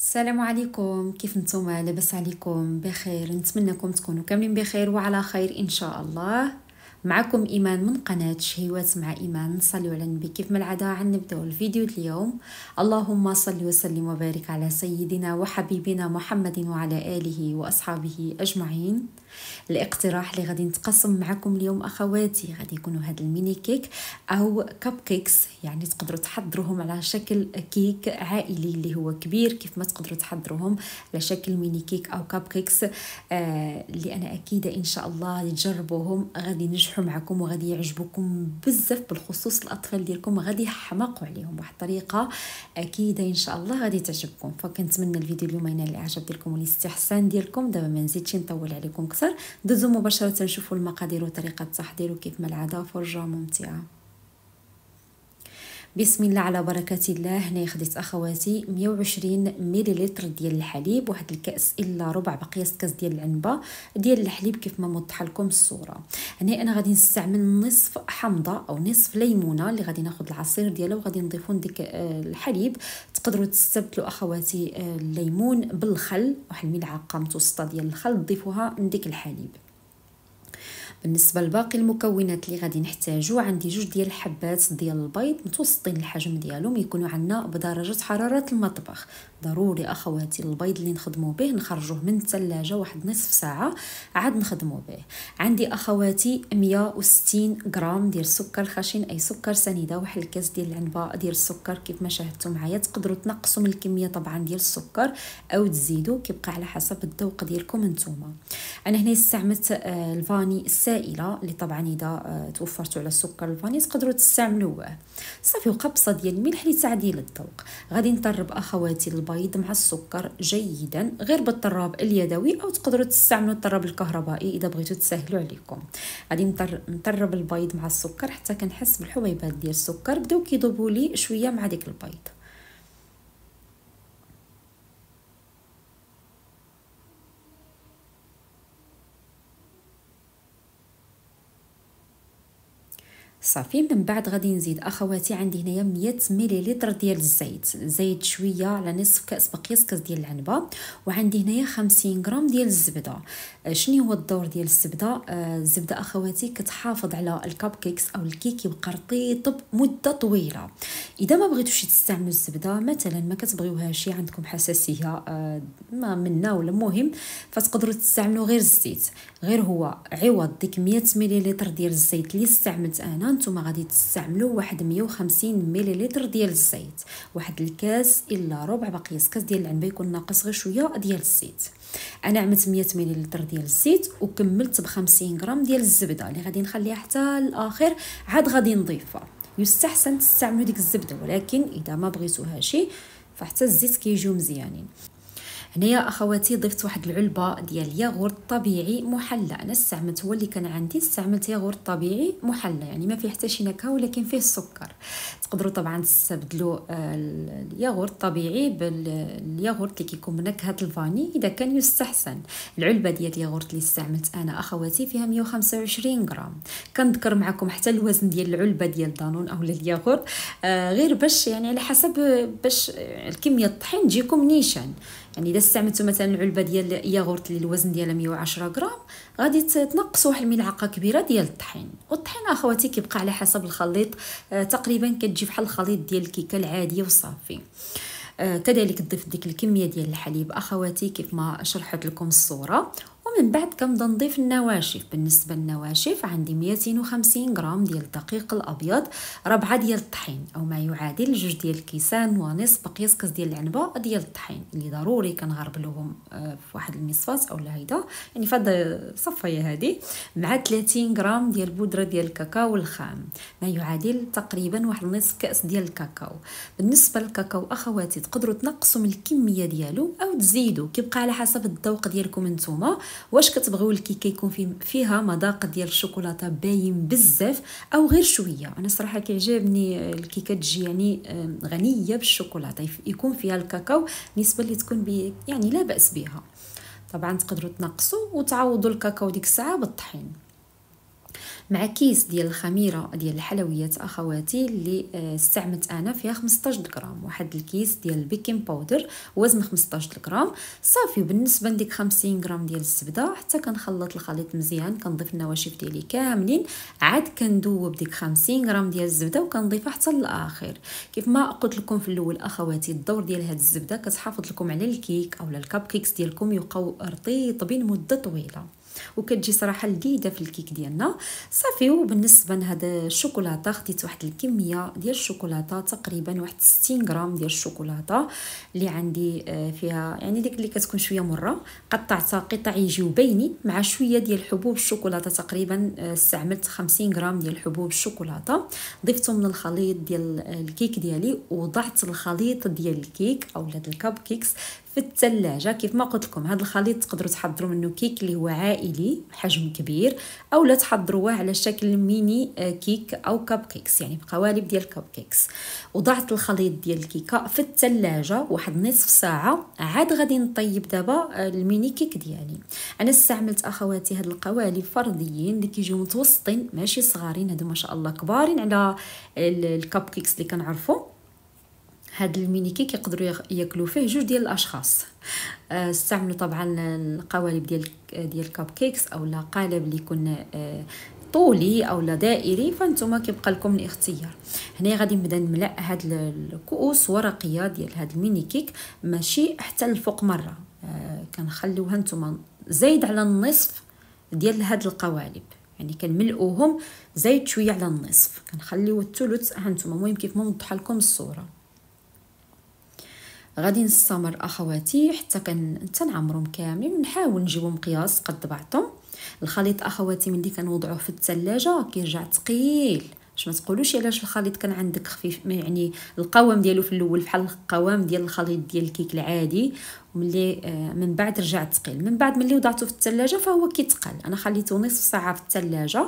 السلام عليكم كيف نتوما لاباس عليكم بخير نتمنىكم تكونوا كاملين بخير وعلى خير ان شاء الله معكم إيمان من قناة شهيوات مع إيمان صلوا على النبي كيف ما العادة نبدأ الفيديو اليوم اللهم صل وسلم وبارك على سيدنا وحبيبنا محمد وعلى آله وأصحابه أجمعين الاقتراح اللي غادي نتقسم معكم اليوم أخواتي غادي يكونوا هاد الميني كيك أو كب كيكس يعني تقدروا تحضروهم على شكل كيك عائلي اللي هو كبير كيف ما تقدروا تحضروهم على شكل ميني كيك أو كب كيكس آه اللي أنا أكيدة إن شاء الله تجربوهم غادي نجح ينجحوا معكم وغادي يعجبكم بزاف بالخصوص الاطفال ديالكم غادي يحماقوا عليهم بواحد الطريقه اكيده ان شاء الله غادي تعجبكم فكنتمنى الفيديو اليوم ينال الاعجاب ديالكم والاستحسان ديالكم دابا ما نزيدش نطول عليكم اكثر دوزو مباشره نشوفوا المقادير وطريقه التحضير وكيف ما العاده فرجه ممتعه بسم الله على بركه الله هنايا خديت اخواتي 120 مليلتر ديال الحليب واحد الكاس الا ربع بقياس كاس ديال العنبه ديال الحليب كيف ما موضحه لكم الصوره هنا انا غادي نستعمل نصف حمضه او نصف ليمونه اللي غادي ناخد العصير ديالها وغادي نضيفو ديك آه، الحليب تقدروا تستبدلوا اخواتي آه، الليمون بالخل واحد الملعقه متوسطه ديال الخل ضيفوها من ديك الحليب بالنسبه لباقي المكونات اللي غادي نحتاجو عندي جوج ديال الحبات ديال البيض متوسطين الحجم ديالهم يكونوا عندنا بدرجه حراره المطبخ ضروري اخواتي البيض اللي نخدمو به نخرجوه من الثلاجه واحد نصف ساعه عاد نخدمو به عندي اخواتي 160 غرام ديال السكر الخشن اي سكر سنيده واحد الكاس ديال العنبه ديال السكر كيف ما شاهدتوا معايا تقدروا تنقصوا من الكميه طبعا ديال السكر او تزيدوا كيبقى على حسب الذوق ديالكم نتوما انا هنا استعملت آه، الفاني السائله اللي طبعا اذا آه، توفرتوا على السكر الفاني تقدروا تستعملوه صافي وقبصه ديال الملح لتعديل الذوق غادي نطرب اخواتي البيض مع السكر جيدا غير بالطراب اليدوي او تقدروا تستعملوا الطراب الكهربائي اذا بغيتوا تسهلوا عليكم غادي نطرب البيض مع السكر حتى كنحس بالحبيبات ديال السكر بداو كيذوبوا لي شويه مع ديك البيض صافي من بعد غادي نزيد اخواتي عندي هنايا 100 مليلتر ديال الزيت زيت شويه على نصف كاس بقياس كاس ديال العنبه وعندي هنايا 50 غرام ديال الزبده آه، شنو هو الدور ديال الزبده آه الزبده اخواتي كتحافظ على الكاب كيكس او الكيك يبقى رطب مده طويله اذا ما بغيتوش تستعملوا الزبده مثلا ما شي عندكم حساسيه آه ما منا ولا مهم فتقدروا تستعملوا غير الزيت غير هو عوض ديك 100 مليلتر ديال الزيت اللي استعملت انا نتوما غادي تستعملوا واحد 150 مليلتر ديال الزيت واحد الكاس الا ربع باقي كاس ديال العنبه يكون ناقص غير شويه ديال الزيت انا عملت 100 مليلتر ديال الزيت وكملت ب 50 غرام ديال الزبده اللي غادي نخليها حتى الاخر عاد غادي نضيفها يستحسن تستعملوا ديك الزبده ولكن اذا ما بغيتوهاش فحتى الزيت كيجيو مزيانين هنايا اخواتي ضفت واحد العلبه ديال ياغورت طبيعي محلى انا استعملت هو اللي كان عندي استعملت ياغورت طبيعي محلى يعني ما فيه حتى شي نكهه ولكن فيه السكر تقدروا طبعا تستبدلوا آه، الياغورت الطبيعي بالياغورت اللي كيكون بنكهه الفاني اذا كان يستحسن العلبه ديال الياغورت اللي استعملت انا اخواتي فيها 125 غرام كنذكر معكم حتى الوزن ديال العلبه ديال دانون او الياغورت آه، غير باش يعني على حسب باش يعني الكميه الطحين تجيكم نيشان يعني اذا استعملتوا مثلا علبه ديال الياغورت اللي الوزن ديالها 110 غرام غادي تنقصوا واحد الملعقه كبيره ديال الطحين والطحين اخواتي كيبقى على حسب الخليط آه تقريبا كتجي بحال الخليط ديال الكيكه العاديه وصافي آه كذلك تضيف ديك الكميه ديال الحليب اخواتي كيف ما شرحت لكم الصوره ومن بعد كنبدا نضيف النواشف بالنسبه للنواشف عندي 250 غرام ديال الدقيق الابيض ربعه ديال الطحين او ما يعادل جوج ديال الكيسان ونصف كاس ديال العنبه ديال الطحين اللي ضروري كنغربلوهم آه، في واحد المصفاة اولا هيدا يعني فهاد صفايه هادي مع 30 غرام ديال البودره ديال الكاكاو الخام ما يعادل تقريبا واحد نصف كاس ديال الكاكاو بالنسبه للكاكاو اخواتي تقدروا تنقصوا من الكميه ديالو او تزيدوا كيبقى على حسب الذوق ديالكم نتوما واش كتبغيو الكيكه يكون في فيها مذاق ديال الشوكولاته باين بزاف او غير شويه انا صراحه كيعجبني الكيكه تجي يعني غنيه بالشوكولاته يكون فيها الكاكاو نسبه اللي تكون بي يعني لا باس بها طبعا تقدروا تنقصوا وتعوضوا الكاكاو ديك الساعه بالطحين مع كيس ديال الخميره ديال الحلويات اخواتي اللي آه، استعملت انا فيها 15 غرام واحد الكيس ديال البيكين باودر وزن 15 غرام صافي بالنسبه لديك 50 غرام ديال الزبده حتى كنخلط الخليط مزيان كنضيف النواشف ديالي كاملين عاد كندوب ديك 50 غرام ديال الزبده وكنضيفها حتى للاخر كيف ما قلت لكم في الاول اخواتي الدور ديال هاد الزبده كتحافظ لكم على الكيك اولا الكاب كيكس ديالكم يبقاو رطيطبين مده طويله وكتجي صراحه لذيذه في الكيك ديالنا صافي وبالنسبه لهذا الشوكولاته خديت واحد الكميه ديال الشوكولاته تقريبا واحد 60 غرام ديال الشوكولاته اللي عندي آه، فيها يعني ديك اللي كتكون شويه مره قطعتها قطع يجيو بيني مع شويه ديال حبوب الشوكولاته تقريبا آه، استعملت 50 غرام ديال حبوب الشوكولاته ضفتهم من الخليط ديال آه، الكيك ديالي وضعت الخليط ديال الكيك اولا الكاب كيكس في الثلاجة كيف ما قلت لكم هذا الخليط تقدروا تحضروا منه كيك اللي هو عائلي حجم كبير او لا تحضروه على شكل ميني آه، كيك او كاب كيكس يعني بقوالب ديال كاب كيكس وضعت الخليط ديال الكيكه في الثلاجة واحد نصف ساعه عاد غادي نطيب دابا آه، الميني كيك ديالي انا استعملت اخواتي هاد القوالب فرديين اللي كيجيو متوسطين ماشي صغارين هادو ما شاء الله كبارين على الكاب كيكس اللي كنعرفو هاد الميني كيك يقدروا ياكلوا فيه جوج ديال الاشخاص استعملوا آه، طبعا القوالب ديال ديال كاب كيكس اولا قالب اللي يكون آه، طولي اولا دائري فانتم كيبقى لكم الاختيار هنا غادي نبدا نملا هاد الكؤوس ورقيه ديال هاد الميني كيك ماشي حتى الفوق مره آه، كنخليوها نتوما زايد على النصف ديال هاد القوالب يعني كنملؤوهم زايد شويه على النصف كنخليو الثلث هانتوما المهم كيف ما نوضح لكم الصوره غادي نستمر اخواتي حتى كان تنعمرهم كاملين ونحاول نجيبو مقياس قد بعضهم الخليط اخواتي ملي كنوضعوه في الثلاجه كيرجع ثقيل باش ما تقولوش علاش الخليط كان عندك خفيف يعني القوام ديالو في الاول بحال القوام ديال الخليط ديال الكيك العادي ملي آه، من بعد رجع ثقيل من بعد ملي وضعته في الثلاجه فهو كيتقل انا خليته نصف ساعه في الثلاجه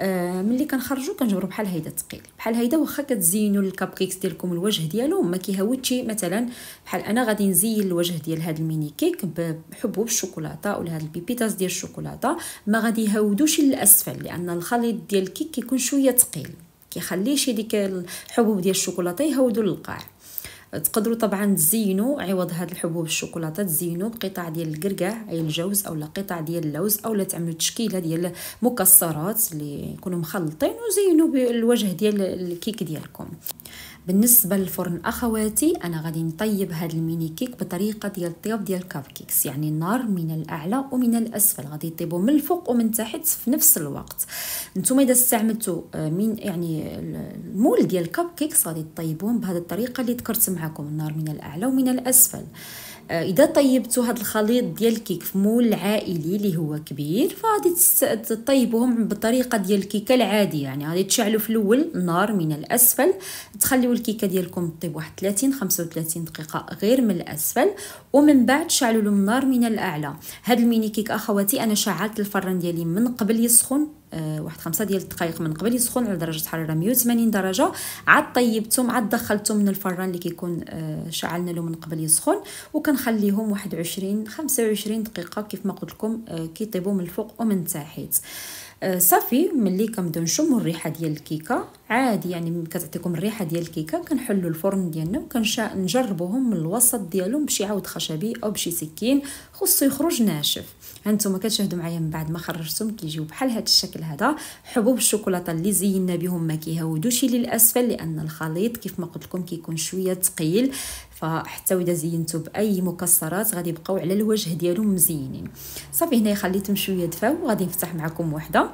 آه، ملي كنخرجوا كنجبروا بحال هيدا الثقيل بحال هيدا واخا كتزينوا الكابكيكس ديالكم الوجه ديالو ما كيهاودش مثلا بحال انا غادي نزين الوجه ديال هاد الميني كيك بحبوب بالشوكولاته ولا هاد البيبيتاس ديال الشوكولاته ما غادي يهاودوش للاسفل لان الخليط ديال الكيك كيكون شويه ثقيل كيخليش ديك الحبوب ديال الشوكولاته يهودوا للقاع تقدروا طبعا تزينوا عوض هاد الحبوب الشوكولاته تزينوا بقطع ديال الكركاع اي الجوز اولا قطع ديال اللوز اولا تعملوا تشكيله ديال مكسرات اللي يكونوا مخلطين وزينوا بالوجه ديال الكيك ديالكم بالنسبه للفرن اخواتي انا غادي نطيب هاد الميني كيك بطريقه ديال الطياب ديال الكاب كيكس يعني النار من الاعلى ومن الاسفل غادي يطيبوا من الفوق ومن تحت في نفس الوقت نتوما اذا استعملتوا آه، من يعني المول ديال الكاب كيكس غادي تطيبوهم بهذه الطريقه اللي ذكرت معكم النار من الاعلى ومن الاسفل آه، اذا طيبتوا هذا الخليط ديال الكيك في مول عائلي اللي هو كبير فغادي تطيبوهم بالطريقه ديال الكيكه العاديه يعني غادي تشعلوا في الاول النار من الاسفل تخليو الكيكه ديالكم تطيب واحد 30 35 دقيقه غير من الاسفل ومن بعد شعلوا النار من الاعلى هاد الميني كيك اخواتي انا شعلت الفرن ديالي من قبل يسخن آه، واحد خمسة ديال الدقائق من قبل يسخن على درجه حراره 180 درجه عاد طيبتهم عاد دخلتهم من الفران اللي كيكون آه، شعلنا له من قبل يسخن وكنخليهم واحد عشرين خمسة وعشرين دقيقه كيف ما قلت لكم آه، كيطيبوا من الفوق ومن تحت صافي ملي كنبداو نشمو الريحه ديال الكيكه عادي يعني كتعطيكم الريحه ديال الكيكه كنحلوا الفرن ديالنا وكنجربوهم من الوسط ديالهم بشي عود خشبي او بشي سكين خصو يخرج ناشف هانتوما كتشاهدوا معايا من بعد ما خرجتهم كيجيو بحال هذا الشكل هذا حبوب الشوكولاته اللي زينا بهم ما كيهودوش للاسفل لان الخليط كيف ما قلت لكم كيكون شويه ثقيل فحتى واذا زينتو باي مكسرات غادي يبقاو على الوجه ديالهم مزينين صافي هنايا خليتهم شويه دفاو وغادي نفتح معكم وحده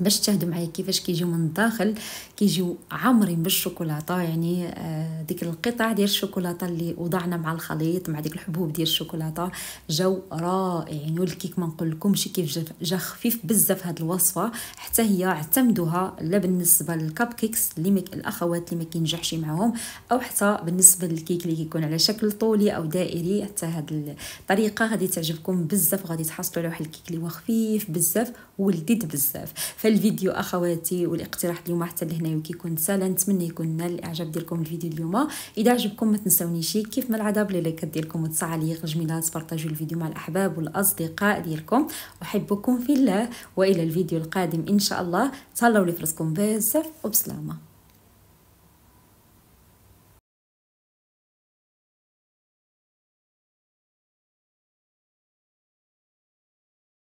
باش تشاهدوا معايا كيفاش كيجيو من الداخل كيجيو عامرين بالشوكولاته يعني آه، ديك القطع ديال الشوكولاته اللي وضعنا مع الخليط مع ديك الحبوب ديال الشوكولاته جاو رائعين يعني والكيك ما نقول شي كيف جا خفيف بزاف هاد الوصفه حتى هي اعتمدوها لا بالنسبه للكاب كيكس اللي مك... الاخوات اللي ما كينجحش معاهم او حتى بالنسبه للكيك اللي كيكون على شكل طولي او دائري حتى هاد الطريقه غادي تعجبكم بزاف غادي تحصلوا على واحد الكيك اللي هو خفيف بزاف ولديت بزاف فالفيديو اخواتي والاقتراح اليوم حتى لهنا كيكون سالا نتمنى يكون نال الاعجاب ديالكم الفيديو اليوم اذا عجبكم ما تنساونيش كيف ما العاده بلي لايكات ديالكم وتعليق جميلات بارطاجوا الفيديو مع الاحباب والاصدقاء ديالكم احبكم في الله والى الفيديو القادم ان شاء الله تهلاو لي فراسكم بزاف وبسلامه